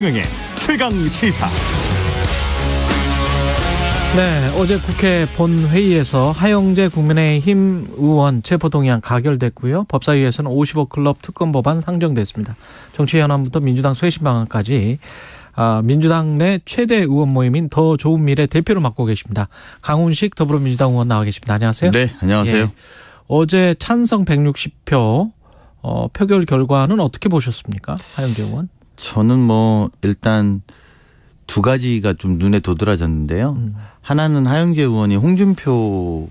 최경의 최강 시사. 네, 어제 국회 본회의에서 하영재 국민의힘 의원 체포동의안 가결됐고요. 법사위에서는 50억 클럽 특검 법안 상정됐습니다. 정치현안부터 민주당 쇄신 방안까지 아, 민주당 내 최대 의원 모임인 더 좋은 미래 대표를 맡고 계십니다. 강훈식 더불어민주당 의원 나와 계십니다. 안녕하세요. 네, 안녕하세요. 예, 어제 찬성 160표 어, 표결 결과는 어떻게 보셨습니까, 하영재 의원? 저는 뭐 일단 두 가지가 좀 눈에 도드라졌는데요. 음. 하나는 하영재 의원이 홍준표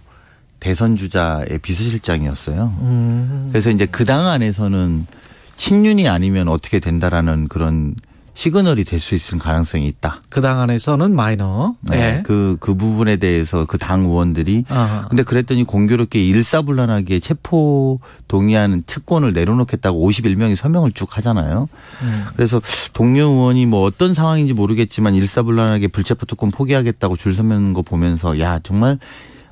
대선 주자의 비서실장이었어요. 음. 그래서 이제 그 당 안에서는 친윤이 아니면 어떻게 된다라는 그런 시그널이 될 수 있을 가능성이 있다. 그 당 안에서는 마이너. 네. 그그 예. 그 부분에 대해서 그 당 의원들이 아하. 근데 그랬더니 공교롭게 일사불란하게 체포 동의하는 특권을 내려놓겠다고 51명이 서명을 쭉 하잖아요. 음. 그래서 동료 의원이 뭐 어떤 상황인지 모르겠지만 일사불란하게 불체포 특권 포기하겠다고 줄 서는 거 보면서 야 정말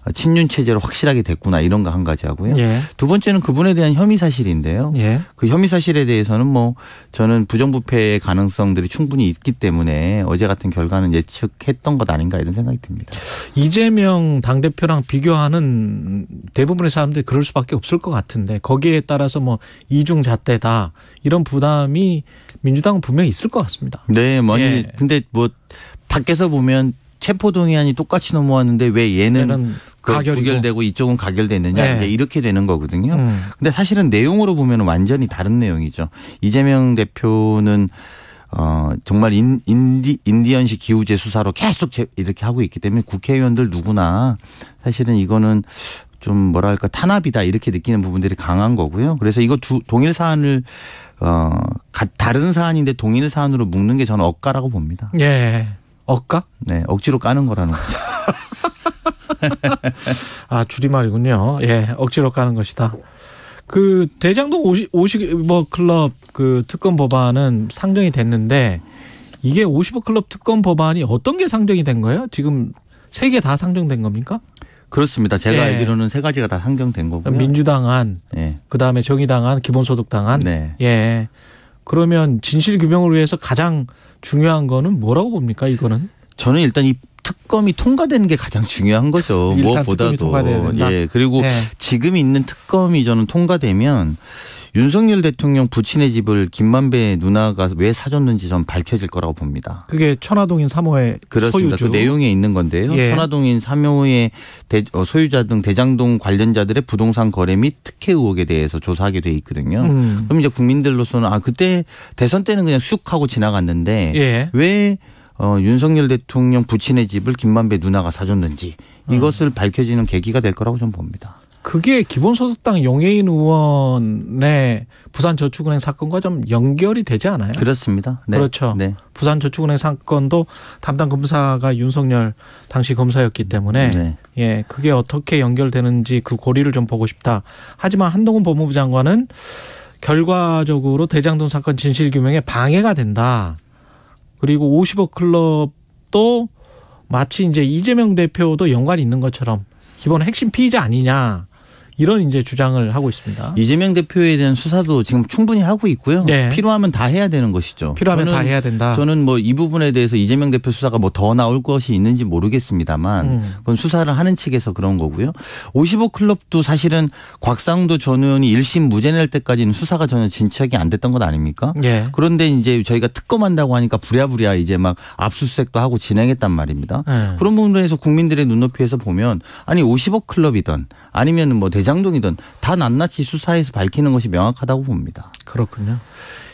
아, 친윤 체제로 확실하게 됐구나 이런 거 한 가지 하고요. 예. 두 번째는 그분에 대한 혐의 사실인데요. 예. 그 혐의 사실에 대해서는 뭐 저는 부정부패의 가능성들이 충분히 있기 때문에 어제 같은 결과는 예측했던 것 아닌가 이런 생각이 듭니다. 이재명 당 대표랑 비교하는 대부분의 사람들이 그럴 수밖에 없을 것 같은데 거기에 따라서 뭐 이중 잣대다 이런 부담이 민주당은 분명히 있을 것 같습니다. 네, 뭐 예. 근데 뭐 밖에서 보면 체포 동의안이 똑같이 넘어왔는데 왜 얘는 그 가결되고 이쪽은 가결됐느냐 네. 이제 이렇게 되는 거거든요. 음. 근데 사실은 내용으로 보면 완전히 다른 내용이죠. 이재명 대표는 어, 정말 인, 인디, 인디언식 기후제 수사로 계속 제, 이렇게 하고 있기 때문에 국회의원들 누구나 사실은 이거는 좀 뭐랄까 탄압이다 이렇게 느끼는 부분들이 강한 거고요. 그래서 이거 두, 동일 사안을 어, 다른 사안인데 동일 사안으로 묶는 게 저는 억까라고 봅니다. 예. 억까? 네, 억지로 까는 거라는 거죠. 아, 줄임말이군요. 예, 억지로 까는 것이다. 그 대장동 오식 오식 뭐 클럽 그 특검 법안은 상정이 됐는데 이게 50억 클럽 특검 법안이 어떤 게 상정이 된 거예요? 지금 세 개 다 상정된 겁니까? 그렇습니다. 제가 예. 알기로는 세 가지가 다 상정된 거고요. 민주당안, 예. 그 다음에 정의당안, 기본소득당안, 네. 예. 그러면 진실 규명을 위해서 가장 중요한 거는 뭐라고 봅니까 이거는? 저는 일단 이 특검이 통과되는 게 가장 중요한 거죠. 무엇보다도 예 그리고 네. 지금 있는 특검이 저는 통과되면 윤석열 대통령 부친의 집을 김만배 누나가 왜 사줬는지 좀 밝혀질 거라고 봅니다. 그게 천화동인 3호의 그렇습니다. 그 소유주. 그 내용에 있는 건데요. 예. 천화동인 3호의 어, 소유자 등 대장동 관련자들의 부동산 거래 및 특혜 의혹에 대해서 조사하게 돼 있거든요. 음. 그럼 이제 국민들로서는 아 그때 대선 때는 그냥 쑥 하고 지나갔는데 예. 왜 어, 윤석열 대통령 부친의 집을 김만배 누나가 사줬는지 이것을 음. 밝혀지는 계기가 될 거라고 저는 봅니다. 그게 기본소득당 용해인 의원의 부산저축은행 사건과 좀 연결이 되지 않아요? 그렇습니다. 네. 그렇죠. 네. 부산저축은행 사건도 담당 검사가 윤석열 당시 검사였기 때문에 네. 예, 그게 어떻게 연결되는지 그 고리를 좀 보고 싶다. 하지만 한동훈 법무부 장관은 결과적으로 대장동 사건 진실 규명에 방해가 된다. 그리고 50억 클럽도 마치 이제 이재명 대표도 연관이 있는 것처럼 기본 핵심 피의자 아니냐 이런 이제 주장을 하고 있습니다. 이재명 대표에 대한 수사도 지금 충분히 하고 있고요. 네. 필요하면 다 해야 되는 것이죠. 필요하면 다 해야 된다. 저는 뭐 이 부분에 대해서 이재명 대표 수사가 뭐 더 나올 것이 있는지 모르겠습니다만 음. 그건 수사를 하는 측에서 그런 거고요. 55 클럽도 사실은 곽상도 전 의원이 1심 무죄 낼 때까지는 수사가 전혀 진척이 안 됐던 것 아닙니까? 네. 그런데 이제 저희가 특검한다고 하니까 부랴부랴 이제 막 압수수색도 하고 진행했단 말입니다. 네. 그런 부분에서 국민들의 눈높이에서 보면 아니 55 클럽이든 아니면 뭐 대. 대장동이든 다 낱낱이 수사해서 밝히는 것이 명확하다고 봅니다. 그렇군요.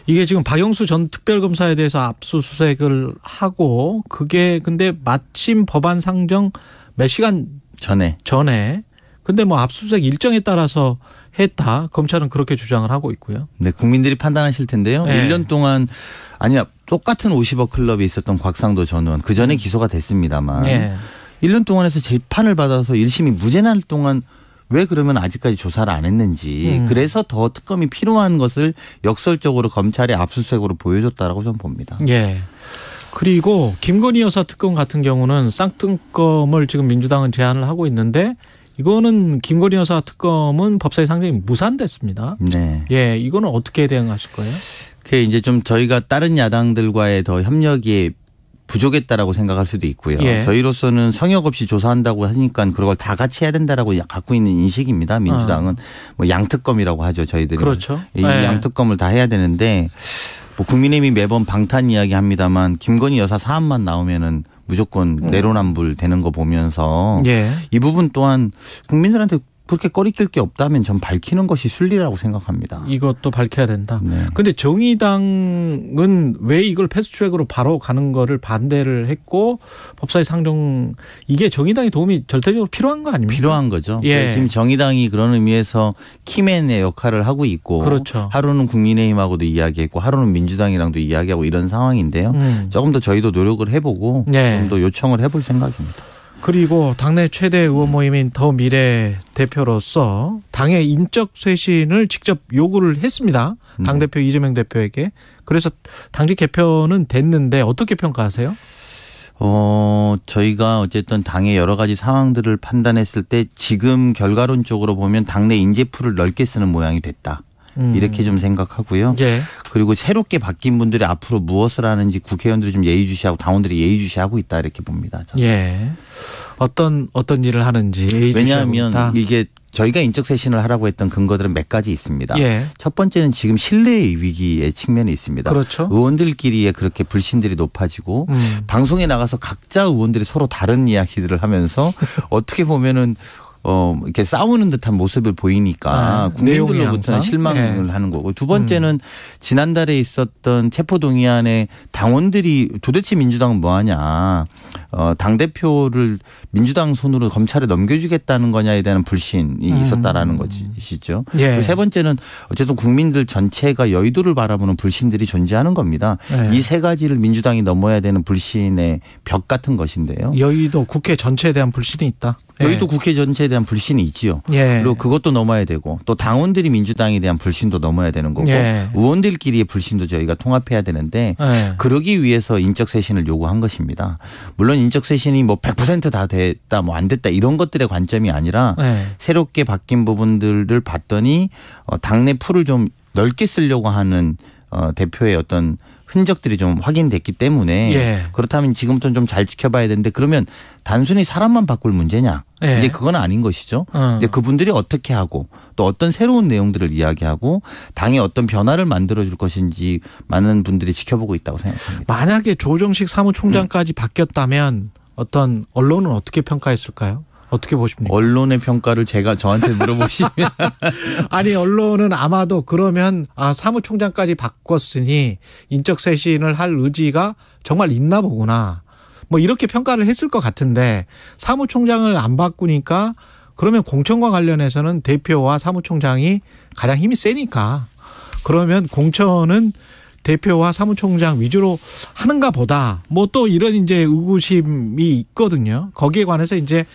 이게 지금 박영수 전 특별검사에 대해서 압수수색을 하고 그게 근데 마침 법안 상정 몇 시간 전에 전에 근데 뭐 압수수색 일정에 따라서 했다. 검찰은 그렇게 주장을 하고 있고요. 네, 국민들이 판단하실 텐데요. 네. 1년 동안 아니야 똑같은 50억 클럽이 있었던 곽상도 전원 그 전에 음. 기소가 됐습니다만 네. 1년 동안에서 재판을 받아서 1심이 무죄 날 동안 왜 그러면 아직까지 조사를 안 했는지 음. 그래서 더 특검이 필요한 것을 역설적으로 검찰의 압수수색으로 보여줬다라고 저는 봅니다. 예. 그리고 김건희 여사 특검 같은 경우는 쌍특검을 지금 민주당은 제안을 하고 있는데 이거는 김건희 여사 특검은 법사위 상정이 무산됐습니다. 네. 예, 이거는 어떻게 대응하실 거예요? 그게 이제 좀 저희가 다른 야당들과의 더 협력이 부족했다라고 생각할 수도 있고요. 예. 저희로서는 성역 없이 조사한다고 하니까 그런 걸 다 같이 해야 된다라고 갖고 있는 인식입니다. 민주당은 아. 뭐 양특검이라고 하죠. 저희들이 그렇죠. 이 예. 양특검을 다 해야 되는데 뭐 국민의힘이 매번 방탄 이야기합니다만 김건희 여사 사안만 나오면은 무조건 음. 내로남불 되는 거 보면서 예. 이 부분 또한 국민들한테 그렇게 꺼리낄 게 없다면 전 밝히는 것이 순리라고 생각합니다. 이것도 밝혀야 된다. 네. 근데 정의당은 왜 이걸 패스트트랙으로 바로 가는 거를 반대를 했고 법사위 상정 이게 정의당의 도움이 절대적으로 필요한 거 아닙니까? 필요한 거죠. 예. 지금 정의당이 그런 의미에서 키맨의 역할을 하고 있고 그렇죠. 하루는 국민의힘하고도 이야기했고 하루는 민주당이랑도 이야기하고 이런 상황인데요. 음. 조금 더 저희도 노력을 해보고 예. 네. 좀더 요청을 해볼 생각입니다. 그리고 당내 최대 의원 모임인 더 미래 대표로서 당의 인적 쇄신을 직접 요구를 했습니다. 음. 당 대표 이재명 대표에게. 그래서 당직 개편은 됐는데 어떻게 평가하세요? 어, 저희가 어쨌든 당의 여러 가지 상황들을 판단했을 때 지금 결과론적으로 보면 당내 인재풀을 넓게 쓰는 모양이 됐다. 음. 이렇게 좀 생각하고요. 예. 그리고 새롭게 바뀐 분들이 앞으로 무엇을 하는지 국회의원들이 좀 예의주시하고 당원들이 예의주시하고 있다 이렇게 봅니다. 저는. 예. 어떤 어떤 일을 하는지 예의주시하고 왜냐하면 있다. 이게 저희가 인적 쇄신을 하라고 했던 근거들은 몇 가지 있습니다. 예. 첫 번째는 지금 신뢰의 위기의 측면이 있습니다. 그렇죠. 의원들끼리의 그렇게 불신들이 높아지고 음. 방송에 나가서 각자 의원들이 서로 다른 이야기들을 하면서 어떻게 보면은 어 이렇게 싸우는 듯한 모습을 보이니까 아, 국민들로부터는 실망을 네. 하는 거고 두 번째는 음. 지난달에 있었던 체포 동의안에 당원들이 도대체 민주당은 뭐 하냐. 어당 대표를 민주당 손으로 검찰에 넘겨주겠다는 거냐에 대한 불신이 음. 있었다라는 것이죠. 예. 세 번째는 어쨌든 국민들 전체가 여의도를 바라보는 불신들이 존재하는 겁니다. 예. 이세 가지를 민주당이 넘어야 되는 불신의 벽 같은 것인데요. 여의도 국회 전체에 대한 불신이 있다. 네. 여기도 국회 전체에 대한 불신이 있지요. 예. 그리고 그것도 넘어야 되고 또 당원들이 민주당에 대한 불신도 넘어야 되는 거고 예. 의원들끼리의 불신도 저희가 통합해야 되는데 예. 그러기 위해서 인적 쇄신을 요구한 것입니다. 물론 인적 쇄신이 뭐 100%다 됐다 뭐 안 됐다 이런 것들의 관점이 아니라 새롭게 바뀐 부분들을 봤더니 어, 당내 풀을 좀 넓게 쓰려고 하는 어, 대표의 어떤 흔적들이 좀 확인됐기 때문에 예. 그렇다면 지금부터는 좀 잘 지켜봐야 되는데 그러면 단순히 사람만 바꿀 문제냐? 예. 이제 그건 아닌 것이죠. 어. 이제 그분들이 어떻게 하고 또 어떤 새로운 내용들을 이야기하고 당에 어떤 변화를 만들어 줄 것인지 많은 분들이 지켜보고 있다고 생각합니다. 만약에 조정식 사무총장까지 음. 바뀌었다면 어떤 언론은 어떻게 평가했을까요? 어떻게 보십니까? 언론의 평가를 제가 저한테 물어보시면 아니 언론은 아마도 그러면 아 사무총장까지 바꿨으니 인적 쇄신을 할 의지가 정말 있나 보구나. 뭐 이렇게 평가를 했을 것 같은데 사무총장을 안 바꾸니까 그러면 공천과 관련해서는 대표와 사무총장이 가장 힘이 세니까 그러면 공천은 대표와 사무총장 위주로 하는가 보다 뭐 또 이런 이제 의구심이 있거든요. 거기에 관해서 이제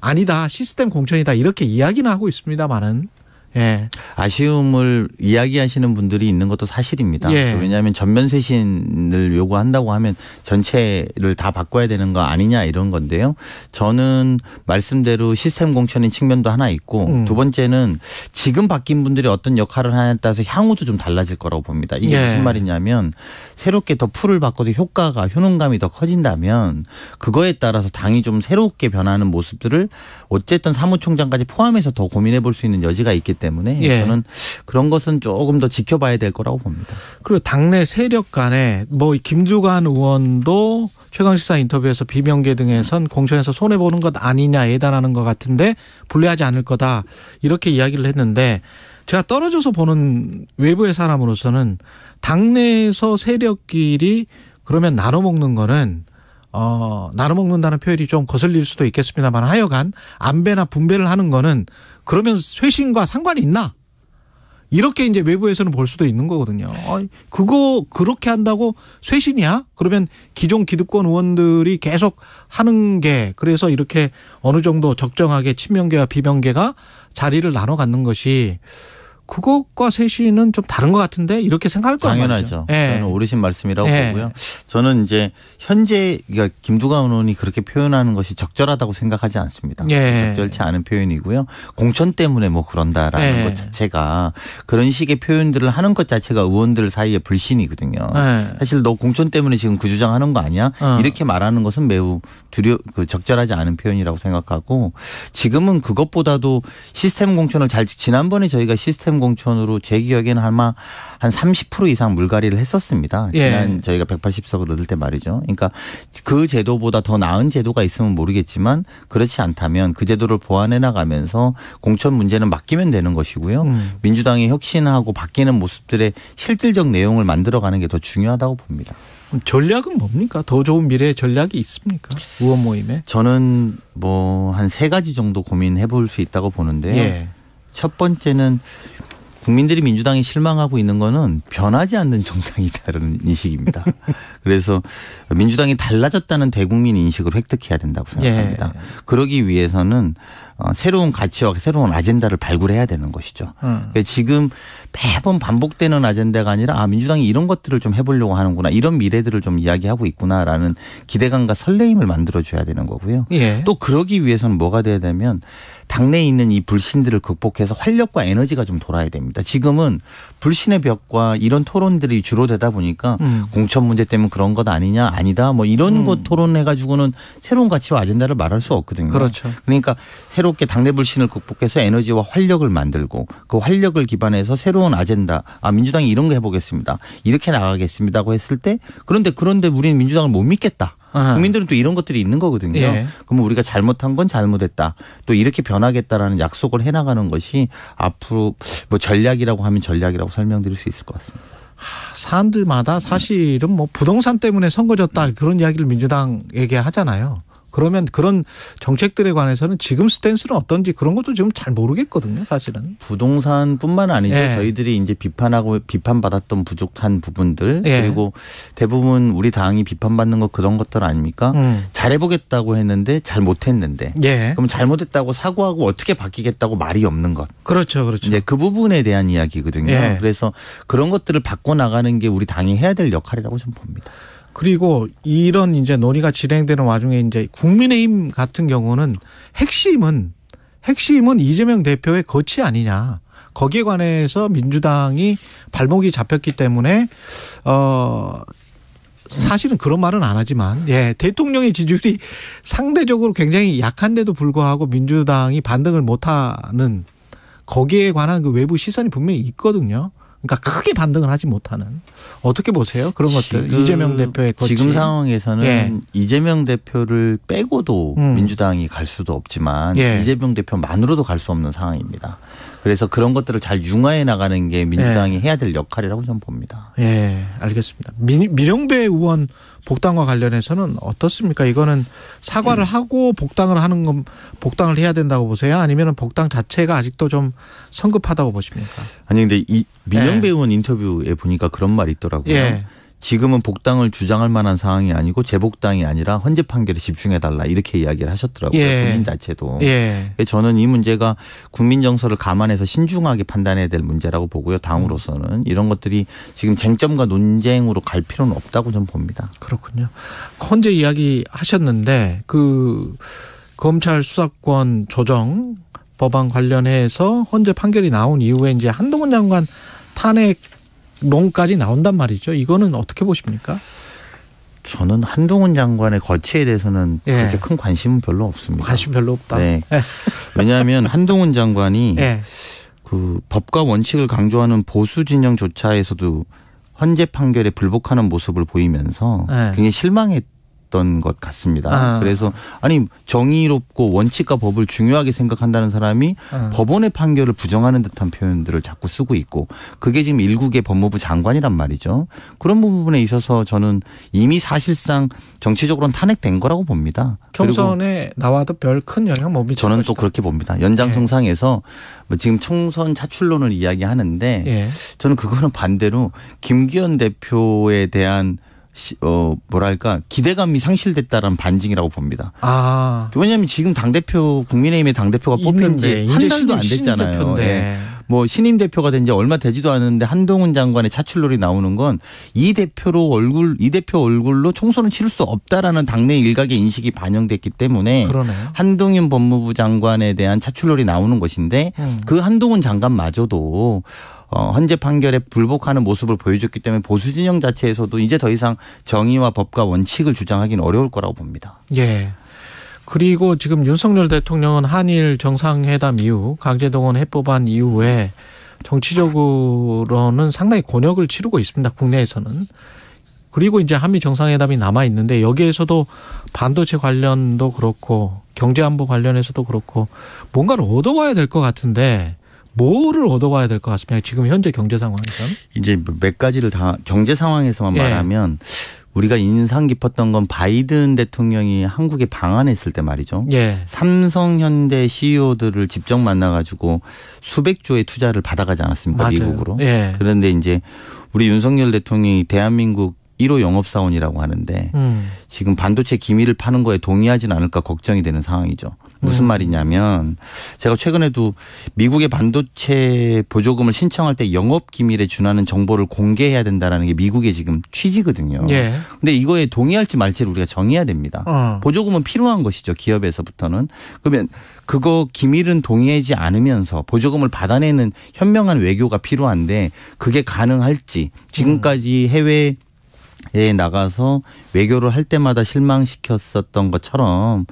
아니다 시스템 공천이다 이렇게 이야기는 하고 있습니다만은 예. 아쉬움을 이야기하시는 분들이 있는 것도 사실입니다. 예. 왜냐하면 전면 쇄신을 요구한다고 하면 전체를 다 바꿔야 되는 거 아니냐 이런 건데요. 저는 말씀대로 시스템 공천인 측면도 하나 있고 음. 두 번째는 지금 바뀐 분들이 어떤 역할을 하냐에 따라서 향후도 좀 달라질 거라고 봅니다. 이게 예. 무슨 말이냐면 새롭게 더 풀을 바꿔도 효과가 효능감이 더 커진다면 그거에 따라서 당이 좀 새롭게 변하는 모습들을 어쨌든 사무총장까지 포함해서 더 고민해 볼 수 있는 여지가 있기 때문에 예. 저는 그런 것은 조금 더 지켜봐야 될 거라고 봅니다. 그리고 당내 세력 간에 뭐 김주관 의원도 최강시사 인터뷰에서 비명계 등에선 공천에서 손해보는 것 아니냐 예단하는 것 같은데 불리하지 않을 거다 이렇게 이야기를 했는데 제가 떨어져서 보는 외부의 사람으로서는 당내에서 세력끼리 그러면 나눠 먹는 거는 어, 나눠 먹는다는 표현이 좀 거슬릴 수도 있겠습니다만 하여간 안배나 분배를 하는 거는 그러면 쇄신과 상관이 있나? 이렇게 이제 외부에서는 볼 수도 있는 거거든요. 어, 그거 그렇게 한다고 쇄신이야? 그러면 기존 기득권 의원들이 계속 하는 게 그래서 이렇게 어느 정도 적정하게 친명계와 비명계가 자리를 나눠 갖는 것이 그것과 셋이는좀 다른 것 같은데 이렇게 생각할 거예요. 당연하죠. 예. 저는 옳으신 말씀이라고 예. 보고요. 저는 이제 현재 그러니까 김두관 의원이 그렇게 표현하는 것이 적절하다고 생각하지 않습니다. 예. 적절치 않은 표현이고요. 공천 때문에 뭐 그런다라는 예. 것 자체가 그런 식의 표현들을 하는 것 자체가 의원들 사이에 불신이거든요. 예. 사실 너 공천 때문에 지금 그 주장하는 거 아니야? 어. 이렇게 말하는 것은 매우 두려 그 적절하지 않은 표현이라고 생각하고 지금은 그것보다도 시스템 공천을 잘 지난번에 저희가 시스템 호남 공천으로 제 기억에는 아마 한 30% 이상 물갈이를 했었습니다. 예. 지난 저희가 180석을 얻을 때 말이죠. 그러니까 그 제도보다 더 나은 제도가 있으면 모르겠지만 그렇지 않다면 그 제도를 보완해 나가면서 공천 문제는 맡기면 되는 것이고요. 음. 민주당이 혁신하고 바뀌는 모습들의 실질적 내용을 만들어가는 게 더 중요하다고 봅니다. 전략은 뭡니까? 더 좋은 미래의 전략이 있습니까? 의원 모임에? 저는 뭐 한 세 가지 정도 고민해 볼 수 있다고 보는데요. 예. 첫 번째는 국민들이 민주당이 실망하고 있는 거는 변하지 않는 정당이다라는 인식입니다. 그래서 민주당이 달라졌다는 대국민 인식을 획득해야 된다고 생각합니다. 예. 그러기 위해서는 어, 새로운 가치와 새로운 아젠다를 발굴해야 되는 것이죠. 음. 그러니까 지금 매번 반복되는 아젠다가 아니라 아 민주당이 이런 것들을 좀 해보려고 하는구나 이런 미래들을 좀 이야기하고 있구나라는 기대감과 설레임을 만들어줘야 되는 거고요. 예. 또 그러기 위해서는 뭐가 돼야 되면 당내에 있는 이 불신들을 극복해서 활력과 에너지가 좀 돌아야 됩니다. 지금은 불신의 벽과 이런 토론들이 주로 되다 보니까 음. 공천 문제 때문에 그런 것 아니냐 아니다 뭐 이런 음. 것 토론해 가지고는 새로운 가치와 아젠다를 말할 수 없거든요. 그렇죠. 그러니까 새롭게 당내 불신을 극복해서 에너지와 활력을 만들고 그 활력을 기반해서 새로운 아젠다 아 민주당이 이런 거 해보겠습니다. 이렇게 나가겠습니다고 했을 때 그런데 그런데 우리는 민주당을 못 믿겠다. 아하. 국민들은 또 이런 것들이 있는 거거든요. 예. 그러면 우리가 잘못한 건 잘못했다. 또 이렇게 변하겠다라는 약속을 해나가는 것이 앞으로 뭐 전략이라고 하면 전략이라고 설명드릴 수 있을 것 같습니다. 사람들마다 사실은 뭐 부동산 때문에 선거 졌다 그런 이야기를 민주당에게 하잖아요. 그러면 그런 정책들에 관해서는 지금 스탠스는 어떤지 그런 것도 지금 잘 모르겠거든요, 사실은. 부동산뿐만 아니죠. 예. 저희들이 이제 비판하고 비판받았던 부족한 부분들 예. 그리고 대부분 우리 당이 비판받는 거 그런 것들 아닙니까? 음. 잘해보겠다고 했는데 잘 못했는데. 예. 그럼 잘못했다고 사과하고 어떻게 바뀌겠다고 말이 없는 것. 그렇죠, 그렇죠. 이제 그 부분에 대한 이야기거든요. 예. 그래서 그런 것들을 바꿔 나가는 게 우리 당이 해야 될 역할이라고 저는 봅니다. 그리고 이런 이제 논의가 진행되는 와중에 이제 국민의힘 같은 경우는 핵심은 핵심은 이재명 대표의 거치 아니냐. 거기에 관해서 민주당이 발목이 잡혔기 때문에 어 사실은 그런 말은 안 하지만 예 대통령의 지지율이 상대적으로 굉장히 약한데도 불구하고 민주당이 반등을 못하는 거기에 관한 그 외부 시선이 분명히 있거든요. 그러니까 크게 반등을 하지 못하는 어떻게 보세요? 그런 것들 이재명 대표의 거치. 지금 상황에서는 예. 이재명 대표를 빼고도 음. 민주당이 갈 수도 없지만 예. 이재명 대표만으로도 갈 수 없는 상황입니다. 그래서 그런 것들을 잘 융화해 나가는 게 민주당이 예. 해야 될 역할이라고 저는 봅니다. 예, 알겠습니다. 민, 민영배 의원 복당과 관련해서는 어떻습니까? 이거는 사과를 음. 하고 복당을 하는 건 복당을 해야 된다고 보세요? 아니면 복당 자체가 아직도 좀 성급하다고 보십니까? 아니 근데 이 민영 예. 배우원 인터뷰에 보니까 그런 말이 있더라고요. 예. 지금은 복당을 주장할 만한 상황이 아니고 재복당이 아니라 헌재 판결에 집중해 달라 이렇게 이야기를 하셨더라고요 예. 본인 자체도. 예. 저는 이 문제가 국민 정서를 감안해서 신중하게 판단해야 될 문제라고 보고요 당으로서는 음. 이런 것들이 지금 쟁점과 논쟁으로 갈 필요는 없다고 저는 봅니다. 그렇군요. 헌재 이야기 하셨는데 그 검찰 수사권 조정 법안 관련해서 헌재 판결이 나온 이후에 이제 한동훈 장관 탄핵 론까지 나온단 말이죠. 이거는 어떻게 보십니까? 저는 한동훈 장관의 거취에 대해서는 예. 그렇게 큰 관심은 별로 없습니다. 관심 별로 없다. 네. 예. 왜냐하면 한동훈 장관이 예. 그 법과 원칙을 강조하는 보수 진영조차에서도 헌재 판결에 불복하는 모습을 보이면서 예. 굉장히 실망했. 있었던 것 같습니다. 아. 그래서 아니 정의롭고 원칙과 법을 중요하게 생각한다는 사람이 아. 법원의 판결을 부정하는 듯한 표현들을 자꾸 쓰고 있고 그게 지금 일국의 법무부 장관이란 말이죠. 그런 부분에 있어서 저는 이미 사실상 정치적으로는 탄핵된 거라고 봅니다. 총선에 나와도 별 큰 영향 못 미칠 저는 것이다. 또 그렇게 봅니다. 연장성상에서 예. 뭐 지금 총선 차출론을 이야기하는데 예. 저는 그거는 반대로 김기현 대표에 대한 어 뭐랄까 기대감이 상실됐다라는 반증이라고 봅니다. 아. 왜냐하면 지금 당 대표 국민의힘의 당 대표가 뽑힌 지 한 달도 안 됐잖아요. 예. 네. 뭐 신임 대표가 된 지 얼마 되지도 않았는데 한동훈 장관의 차출놀이 나오는 건 이 대표로 얼굴 이 대표 얼굴로 총선을 치를 수 없다라는 당내 일각의 인식이 반영됐기 때문에 그러네. 한동훈 법무부 장관에 대한 차출놀이 나오는 것인데 음. 그 한동훈 장관마저도 어, 헌재 판결에 불복하는 모습을 보여줬기 때문에 보수 진영 자체에서도 이제 더 이상 정의와 법과 원칙을 주장하기는 어려울 거라고 봅니다. 예. 그리고 지금 윤석열 대통령은 한일 정상회담 이후 강제동원 해법안 이후에 정치적으로는 상당히 곤욕을 치르고 있습니다. 국내에서는. 그리고 이제 한미 정상회담이 남아 있는데 여기에서도 반도체 관련도 그렇고 경제 안보 관련해서도 그렇고 뭔가를 얻어와야 될 것 같은데 뭐를 얻어와야 될 것같습니까 지금 현재 경제 상황에서 이제 몇 가지를 다 경제 상황에서만 예. 말하면 우리가 인상 깊었던 건 바이든 대통령이 한국에 방한했을 때 말이죠. 예. 삼성현대 CEO들을 직접 만나가지고 수백 조의 투자를 받아가지 않았습니까 맞아요. 미국으로. 예. 그런데 이제 우리 윤석열 대통령이 대한민국 1호 영업사원이라고 하는데 음. 지금 반도체 기밀을 파는 거에 동의하지는 않을까 걱정이 되는 상황이죠. 무슨 네. 말이냐면 제가 최근에도 미국의 반도체 보조금을 신청할 때 영업 기밀에 준하는 정보를 공개해야 된다라는 게 미국의 지금 취지거든요. 예. 근데 이거에 동의할지 말지를 우리가 정해야 됩니다. 어. 보조금은 필요한 것이죠. 기업에서부터는. 그러면 그거 기밀은 동의하지 않으면서 보조금을 받아내는 현명한 외교가 필요한데 그게 가능할지 지금까지 음. 해외 에 나가서 외교를 할 때마다 실망시켰었던 것처럼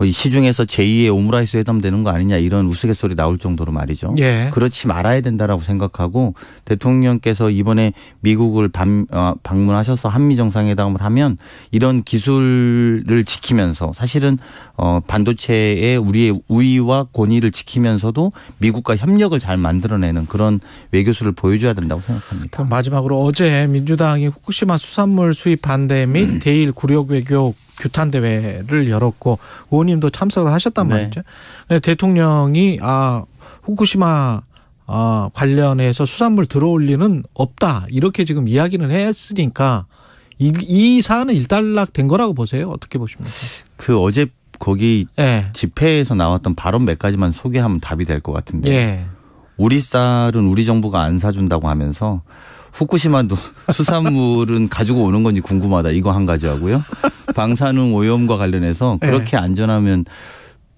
뭐 시중에서 제2의 오므라이스 회담되는 거 아니냐 이런 우스갯소리 나올 정도로 말이죠. 예. 그렇지 말아야 된다라고 생각하고 대통령께서 이번에 미국을 방, 어, 방문하셔서 한미 정상회담을 하면 이런 기술을 지키면서 사실은 어 반도체의 우리의 우위와 권위를 지키면서도 미국과 협력을 잘 만들어내는 그런 외교수를 보여줘야 된다고 생각합니다. 마지막으로 어제 민주당이 후쿠시마 수산물 수입 반대 및 음. 대일 구력 외교 규탄 대회를 열었고 원 의원님도 참석을 하셨단 네. 말이죠. 대통령이 아 후쿠시마 아, 관련해서 수산물 들어올리는 없다 이렇게 지금 이야기는 했으니까 이, 이 사안은 일단락된 거라고 보세요. 어떻게 보십니까? 그 어제 거기 네. 집회에서 나왔던 발언 몇 가지만 소개하면 답이 될 것 같은데 네. 우리 쌀은 우리 정부가 안 사준다고 하면서 후쿠시마도 수산물은 가지고 오는 건지 궁금하다. 이거 한 가지 하고요. 방사능 오염과 관련해서 네. 그렇게 네. 안전하면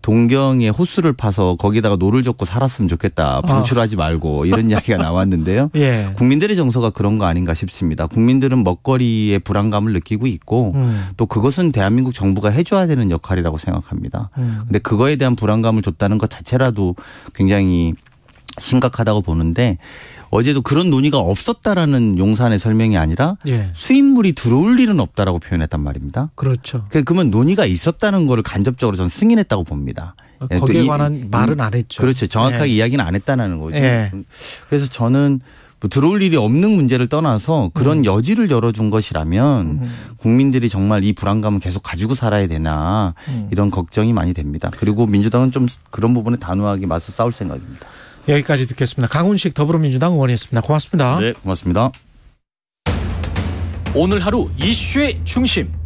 동경에 호수를 파서 거기다가 노를 젓고 살았으면 좋겠다. 아. 방출하지 말고 이런 이야기가 나왔는데요. 예. 국민들의 정서가 그런 거 아닌가 싶습니다. 국민들은 먹거리에 불안감을 느끼고 있고 음. 또 그것은 대한민국 정부가 해줘야 되는 역할이라고 생각합니다. 음. 근데 그거에 대한 불안감을 줬다는 것 자체라도 굉장히 심각하다고 보는데 어제도 그런 논의가 없었다라는 용산의 설명이 아니라 예. 수입물이 들어올 일은 없다라고 표현했단 말입니다. 그렇죠. 그, 그러면 논의가 있었다는 거를 간접적으로 저는 승인했다고 봅니다. 아, 예, 거기에 관한 이, 음, 말은 안 했죠. 그렇죠. 정확하게 예. 이야기는 안 했다는 거죠. 예. 그래서 저는 뭐 들어올 일이 없는 문제를 떠나서 그런 음. 여지를 열어준 것이라면 음. 국민들이 정말 이 불안감을 계속 가지고 살아야 되나 음. 이런 걱정이 많이 됩니다. 그리고 민주당은 좀 그런 부분에 단호하게 맞서 싸울 생각입니다. 여기까지 듣겠습니다. 강훈식 더불어민주당 의원이었습니다. 고맙습니다. 네, 고맙습니다. 오늘 하루 이슈의 중심.